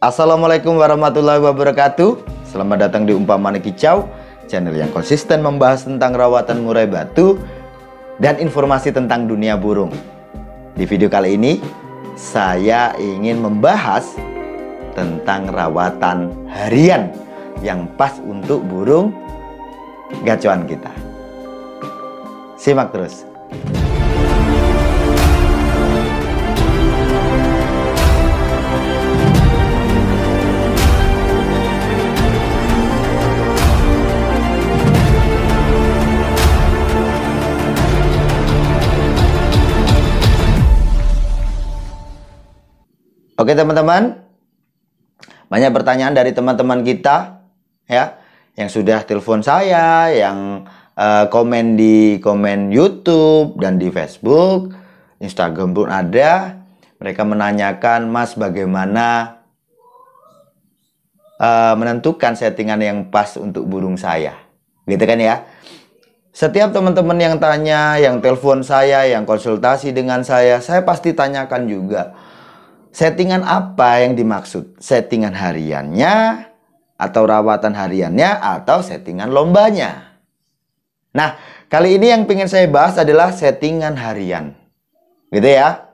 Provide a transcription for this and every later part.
Assalamualaikum warahmatullahi wabarakatuh Selamat datang di umpama Kicau Channel yang konsisten membahas tentang rawatan murai batu Dan informasi tentang dunia burung Di video kali ini Saya ingin membahas Tentang rawatan harian Yang pas untuk burung gacuan kita Simak terus Oke teman-teman, banyak pertanyaan dari teman-teman kita ya, yang sudah telepon saya, yang uh, komen di komen YouTube dan di Facebook, Instagram pun ada. Mereka menanyakan, Mas bagaimana uh, menentukan settingan yang pas untuk burung saya, gitu kan ya? Setiap teman-teman yang tanya, yang telepon saya, yang konsultasi dengan saya, saya pasti tanyakan juga settingan apa yang dimaksud? Settingan hariannya atau rawatan hariannya atau settingan lombanya. Nah, kali ini yang ingin saya bahas adalah settingan harian. Gitu ya.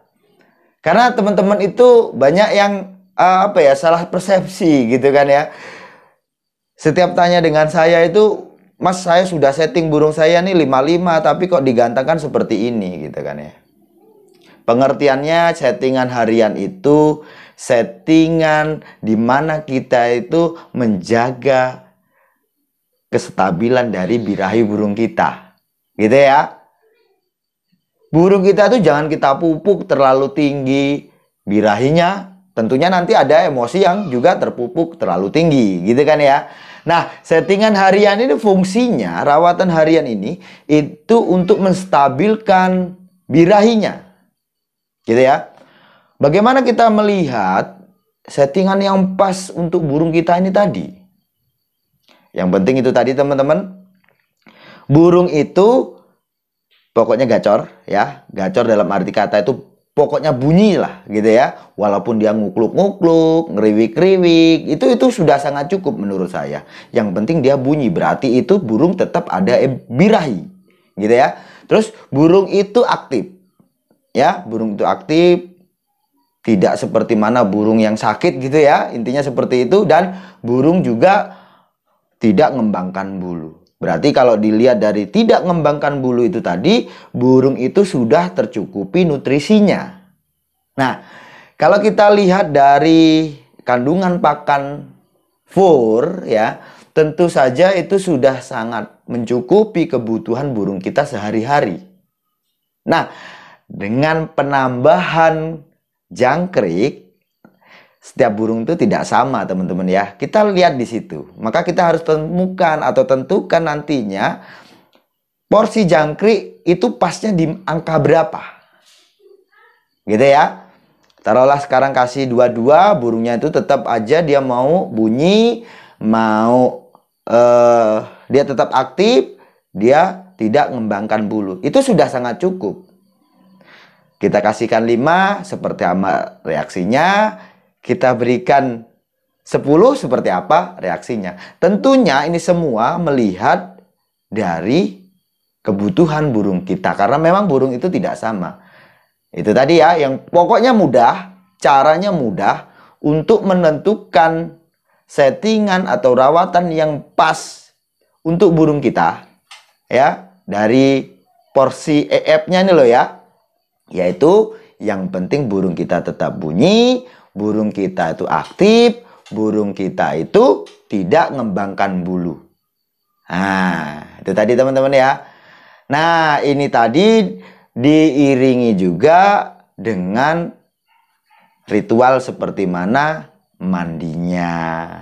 Karena teman-teman itu banyak yang uh, apa ya, salah persepsi gitu kan ya. Setiap tanya dengan saya itu, "Mas, saya sudah setting burung saya nih 55 tapi kok digantangkan seperti ini?" gitu kan ya. Pengertiannya settingan harian itu settingan di mana kita itu menjaga kestabilan dari birahi burung kita. Gitu ya. Burung kita itu jangan kita pupuk terlalu tinggi birahinya. Tentunya nanti ada emosi yang juga terpupuk terlalu tinggi, gitu kan ya. Nah, settingan harian ini fungsinya, rawatan harian ini itu untuk menstabilkan birahinya Gitu ya. Bagaimana kita melihat settingan yang pas untuk burung kita ini tadi? Yang penting itu tadi teman-teman. Burung itu pokoknya gacor ya. Gacor dalam arti kata itu pokoknya bunyi lah gitu ya. Walaupun dia ngukluk-ngukluk, ngeriwik-riwik, itu itu sudah sangat cukup menurut saya. Yang penting dia bunyi, berarti itu burung tetap ada eh, birahi gitu ya. Terus burung itu aktif ya burung itu aktif tidak seperti mana burung yang sakit gitu ya intinya seperti itu dan burung juga tidak mengembangkan bulu berarti kalau dilihat dari tidak mengembangkan bulu itu tadi burung itu sudah tercukupi nutrisinya nah kalau kita lihat dari kandungan pakan fur ya tentu saja itu sudah sangat mencukupi kebutuhan burung kita sehari-hari nah dengan penambahan jangkrik, setiap burung itu tidak sama teman-teman ya. Kita lihat di situ. Maka kita harus temukan atau tentukan nantinya porsi jangkrik itu pasnya di angka berapa. Gitu ya. Taruhlah sekarang kasih dua-dua, burungnya itu tetap aja dia mau bunyi, mau uh, dia tetap aktif, dia tidak mengembangkan bulu. Itu sudah sangat cukup. Kita kasihkan 5 seperti apa reaksinya, kita berikan 10 seperti apa reaksinya. Tentunya ini semua melihat dari kebutuhan burung kita karena memang burung itu tidak sama. Itu tadi ya, yang pokoknya mudah, caranya mudah untuk menentukan settingan atau rawatan yang pas untuk burung kita ya dari porsi EF-nya nih loh ya yaitu yang penting burung kita tetap bunyi, burung kita itu aktif, burung kita itu tidak mengembangkan bulu. Nah, itu tadi teman-teman ya. Nah, ini tadi diiringi juga dengan ritual seperti mana mandinya,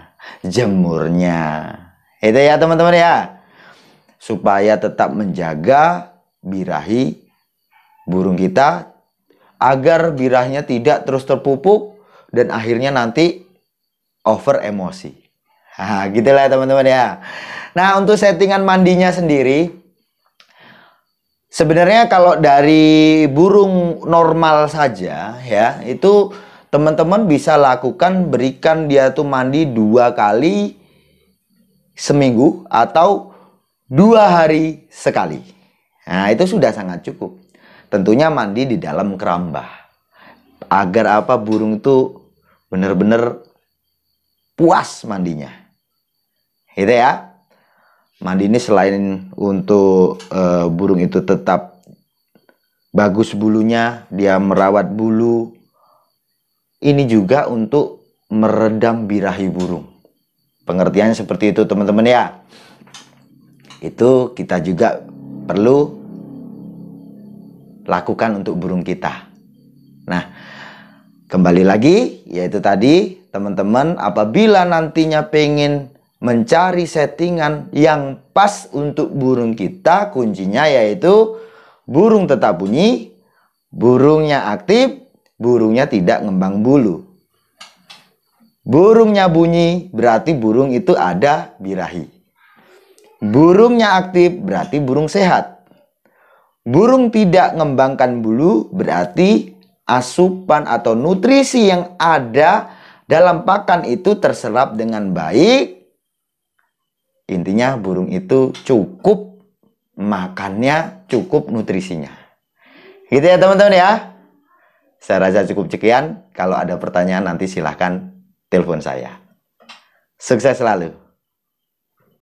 jemurnya. Itu ya teman-teman ya. Supaya tetap menjaga birahi burung kita agar birahnya tidak terus terpupuk dan akhirnya nanti over emosi. Nah, gitu lah teman-teman ya. Nah, untuk settingan mandinya sendiri sebenarnya kalau dari burung normal saja ya, itu teman-teman bisa lakukan berikan dia tuh mandi dua kali seminggu atau dua hari sekali. Nah, itu sudah sangat cukup. Tentunya mandi di dalam keramba. Agar apa burung itu benar-benar puas mandinya. Gitu ya. Mandi ini selain untuk e, burung itu tetap bagus bulunya, dia merawat bulu. Ini juga untuk meredam birahi burung. Pengertian seperti itu, teman-teman ya. Itu kita juga perlu lakukan untuk burung kita. Nah, kembali lagi, yaitu tadi teman-teman apabila nantinya pengen mencari settingan yang pas untuk burung kita, kuncinya yaitu burung tetap bunyi, burungnya aktif, burungnya tidak ngembang bulu. Burungnya bunyi berarti burung itu ada birahi. Burungnya aktif berarti burung sehat burung tidak mengembangkan bulu berarti asupan atau nutrisi yang ada dalam pakan itu terserap dengan baik. Intinya burung itu cukup makannya, cukup nutrisinya. Gitu ya teman-teman ya. Saya rasa cukup sekian. Kalau ada pertanyaan nanti silahkan telepon saya. Sukses selalu.